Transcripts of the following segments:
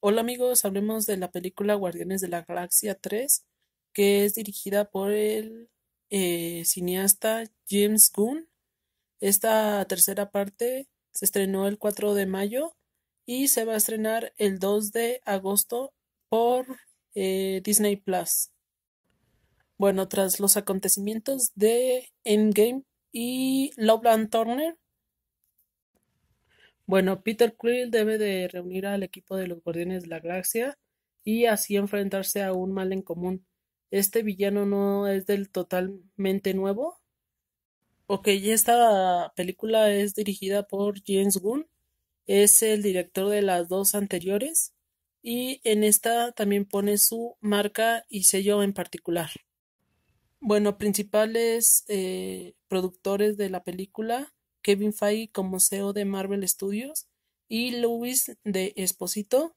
Hola amigos, hablemos de la película Guardianes de la Galaxia 3, que es dirigida por el eh, cineasta James Gunn. Esta tercera parte se estrenó el 4 de mayo y se va a estrenar el 2 de agosto por eh, Disney Plus. Bueno, tras los acontecimientos de Endgame y Loveland Turner, bueno, Peter Quill debe de reunir al equipo de los Guardianes de la Galaxia y así enfrentarse a un mal en común. ¿Este villano no es del totalmente nuevo? Ok, esta película es dirigida por James Gunn, es el director de las dos anteriores y en esta también pone su marca y sello en particular. Bueno, principales eh, productores de la película Kevin Feige como CEO de Marvel Studios y Louis de Esposito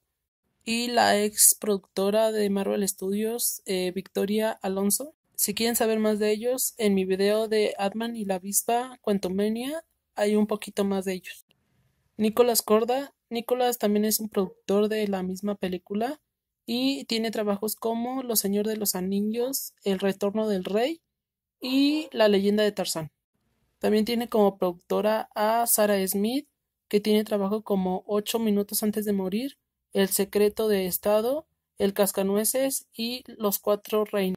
y la ex productora de Marvel Studios, eh, Victoria Alonso. Si quieren saber más de ellos, en mi video de Adman y la avispa Quantumania hay un poquito más de ellos. Nicolas Corda. Nicolas también es un productor de la misma película y tiene trabajos como Los Señor de los Anillos, El Retorno del Rey y La Leyenda de Tarzán. También tiene como productora a Sarah Smith, que tiene trabajo como Ocho minutos antes de morir, El secreto de Estado, El cascanueces y Los cuatro reinos.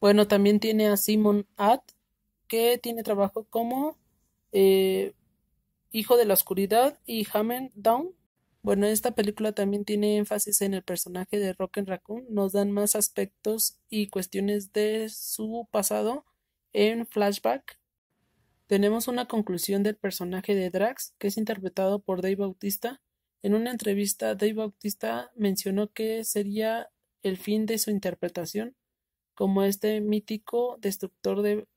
Bueno, también tiene a Simon Ad que tiene trabajo como eh, Hijo de la Oscuridad y Hammer Down. Bueno, esta película también tiene énfasis en el personaje de Rock and Raccoon. Nos dan más aspectos y cuestiones de su pasado en flashback tenemos una conclusión del personaje de Drax, que es interpretado por Dave Bautista. En una entrevista, Dave Bautista mencionó que sería el fin de su interpretación como este mítico destructor de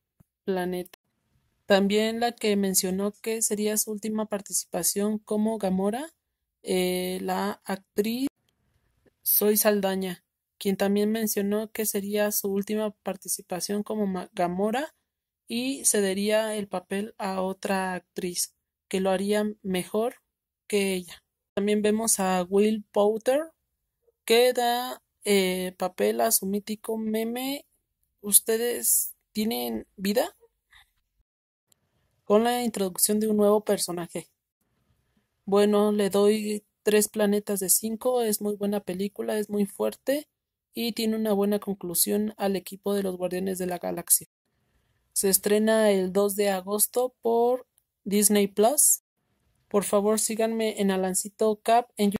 planeta. También la que mencionó que sería su última participación como Gamora, eh, la actriz Soy Saldaña, quien también mencionó que sería su última participación como Gamora y cedería el papel a otra actriz que lo haría mejor que ella. También vemos a Will Powter que da eh, papel a su mítico meme ¿Ustedes tienen vida? Con la introducción de un nuevo personaje. Bueno, le doy tres planetas de cinco. Es muy buena película, es muy fuerte y tiene una buena conclusión al equipo de los Guardianes de la Galaxia. Se estrena el 2 de agosto por Disney Plus. Por favor, síganme en Alancito Cap en YouTube.